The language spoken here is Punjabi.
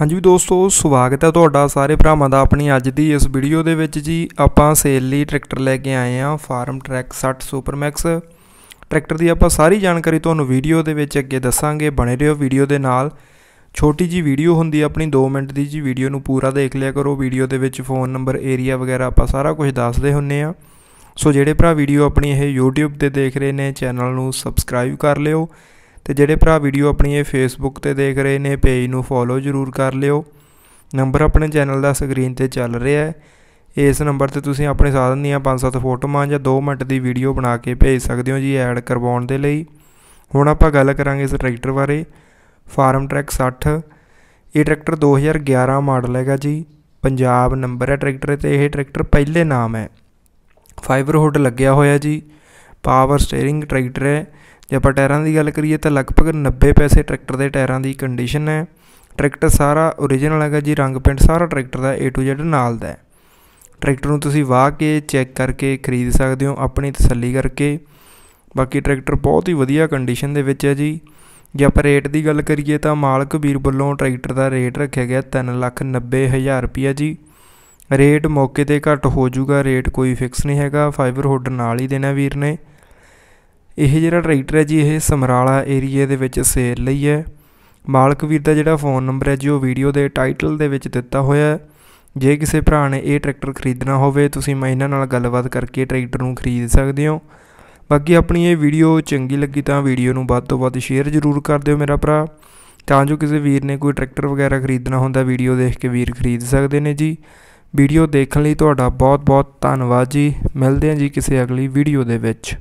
ਹਾਂਜੀ ਦੋਸਤੋ ਸਵਾਗਤ ਹੈ ਤੁਹਾਡਾ ਸਾਰੇ ਭਰਾਵਾਂ ਦਾ ਆਪਣੀ ਅੱਜ ਦੀ ਇਸ ਵੀਡੀਓ ਦੇ ਵਿੱਚ ਜੀ ਆਪਾਂ ਸੇਲ ਲਈ ਟਰੈਕਟਰ ਲੈ ਕੇ ਆਏ ਆ Farmtrac 60 super max tractor ਦੀ ਆਪਾਂ ਸਾਰੀ ਜਾਣਕਾਰੀ ਤੁਹਾਨੂੰ ਵੀਡੀਓ ਦੇ ਵਿੱਚ ਅੱਗੇ ਦੱਸਾਂਗੇ ਬਣੇ ਰਹੋ ਵੀਡੀਓ ਦੇ ਨਾਲ ਛੋਟੀ ਜੀ ਵੀਡੀਓ ਹੁੰਦੀ ਆਪਣੀ 2 ਮਿੰਟ ਦੀ ਜੀ ਵੀਡੀਓ ਨੂੰ ਪੂਰਾ ਦੇਖ ਲਿਆ ਕਰੋ ਵੀਡੀਓ ਦੇ ਵਿੱਚ ਫੋਨ ਨੰਬਰ ਏਰੀਆ ਵਗੈਰਾ ਆਪਾਂ ਸਾਰਾ ਕੁਝ ਦੱਸਦੇ ਹੁੰਨੇ ਆ ਸੋ ਜਿਹੜੇ ਭਰਾ ਵੀਡੀਓ ਆਪਣੀ ਇਹ YouTube ਤੇ ਦੇਖ ਰਹੇ ਨੇ ਚੈਨਲ ਨੂੰ ਸਬਸਕ੍ਰਾਈਬ ਕਰ ਲਿਓ ਤੇ ਜਿਹੜੇ ਭਰਾ ਵੀਡੀਓ ਆਪਣੀ ਇਹ ਫੇਸਬੁੱਕ ਤੇ ਦੇਖ ਰਹੇ ਨੇ ਪੇਜ ਨੂੰ ਫੋਲੋ ਜ਼ਰੂਰ ਕਰ ਲਿਓ ਨੰਬਰ ਆਪਣੇ ਚੈਨਲ ਦਾ ਸਕਰੀਨ ਤੇ ਚੱਲ ਰਿਹਾ ਹੈ ਇਸ ਨੰਬਰ ਤੇ ਤੁਸੀਂ ਆਪਣੇ ਸਾਧਨ ਦੀਆਂ 5-7 ਫੋਟੋਆਂ ਜਾਂ 2 ਮਿੰਟ ਦੀ ਵੀਡੀਓ ਬਣਾ ਕੇ ਭੇਜ ਸਕਦੇ ਹੋ ਜੀ ਐਡ ਕਰਵਾਉਣ ਦੇ ਲਈ ਹੁਣ ਆਪਾਂ ਗੱਲ ਕਰਾਂਗੇ ਇਸ ਟਰੈਕਟਰ ਬਾਰੇ ਫਾਰਮ ਟਰੈਕ 60 ਇਹ ਟਰੈਕਟਰ 2011 ਮਾਡਲ ਹੈਗਾ ਜੀ ਪੰਜਾਬ ਨੰਬਰ ਹੈ ਟਰੈਕਟਰ ਤੇ ਇਹ ਟਰੈਕਟਰ ਪਹਿਲੇ ਨਾਮ ਹੈ ਫਾਈਬਰ ਹੁੱਡ ਲੱਗਿਆ ਹੋਇਆ ਜੀ ਪਾਵਰ ਸਟੀering ਟਰੈਕਟਰ ਹੈ ਜੇ ਆਪਾਂ ਟਾਇਰਾਂ ਦੀ ਗੱਲ ਕਰੀਏ ਤਾਂ ਲਗਭਗ 90 ਪੈਸੇ ਟਰੈਕਟਰ ਦੇ ਟਾਇਰਾਂ ਦੀ ਕੰਡੀਸ਼ਨ ਹੈ ਟਰੈਕਟਰ ਸਾਰਾ origignal ਹੈਗਾ ਜੀ ਰੰਗ ਪਿੰਟ ਸਾਰਾ ਟਰੈਕਟਰ ਦਾ A to Z ਨਾਲ ਦਾ ਹੈ ਟਰੈਕਟਰ ਨੂੰ ਤੁਸੀਂ ਵਾਹ ਕੇ ਚੈੱਕ ਕਰਕੇ ਖਰੀਦ ਸਕਦੇ ਹੋ ਆਪਣੀ ਤਸੱਲੀ ਕਰਕੇ ਬਾਕੀ ਟਰੈਕਟਰ ਬਹੁਤ ਹੀ ਵਧੀਆ ਕੰਡੀਸ਼ਨ ਦੇ ਵਿੱਚ ਹੈ ਜੀ ਜੇ ਆਪਾਂ ਰੇਟ ਦੀ ਗੱਲ ਕਰੀਏ ਤਾਂ ਮਾਲਕ ਵੀਰ ਵੱਲੋਂ ਟਰੈਕਟਰ ਦਾ ਰੇਟ ਰੱਖਿਆ ਗਿਆ 390000 ਰੁਪਿਆ ਜੀ ਰੇਟ ਮੌਕੇ ਤੇ ਘੱਟ ਹੋ ਜਾਊਗਾ ਰੇਟ ਕੋਈ ਫਿਕਸ ਨਹੀਂ ਹੈਗਾ ਫਾਈਬਰ ਹੁੱਡ ਨਾਲ ਹੀ ਦੇਣਾ ਵੀਰ ਨੇ ਇਹ ਜਿਹੜਾ ਟਰੈਕਟਰ ਹੈ ਜੀ ਇਹ ਸਮਰਾਲਾ ਏਰੀਆ ਦੇ ਵਿੱਚ ਸੇਲ ਲਈ ਹੈ ਮਾਲਕ ਵੀਰ ਦਾ ਜਿਹੜਾ ਫੋਨ ਨੰਬਰ ਹੈ ਜੀ ਉਹ ਵੀਡੀਓ ਦੇ ਟਾਈਟਲ ਦੇ ਵਿੱਚ ਦਿੱਤਾ ਹੋਇਆ ਹੈ ਜੇ ਕਿਸੇ ਭਰਾ ਨੇ ਇਹ ਟਰੈਕਟਰ ਖਰੀਦਣਾ ਹੋਵੇ ਤੁਸੀਂ ਮੈਂ ਇਹਨਾਂ ਨਾਲ ਗੱਲਬਾਤ ਕਰਕੇ ਟਰੈਕਟਰ ਨੂੰ ਖਰੀਦ ਸਕਦੇ ਹੋ ਬਾਕੀ ਆਪਣੀ ਇਹ ਵੀਡੀਓ ਚੰਗੀ ਲੱਗੀ ਤਾਂ ਵੀਡੀਓ ਨੂੰ ਵੱਧ ਤੋਂ ਵੱਧ ਸ਼ੇਅਰ ਜ਼ਰੂਰ ਕਰ ਦਿਓ ਮੇਰਾ ਭਰਾ ਤਾਂ ਜੋ ਕਿਸੇ ਵੀਰ ਨੇ ਕੋਈ ਟਰੈਕਟਰ ਵਗੈਰਾ ਖਰੀਦਣਾ ਹੁੰਦਾ ਵੀਡੀਓ ਦੇਖ ਕੇ ਵੀਰ ਖਰੀਦ ਸਕਦੇ ਨੇ ਜੀ ਵੀਡੀਓ ਦੇਖਣ ਲਈ ਤੁਹਾਡਾ ਬਹੁਤ-ਬਹੁਤ ਧੰਨਵਾਦ ਜੀ ਮਿਲਦੇ ਹਾਂ ਜੀ ਕਿਸੇ ਅਗਲੀ ਵੀਡੀਓ ਦੇ ਵਿੱਚ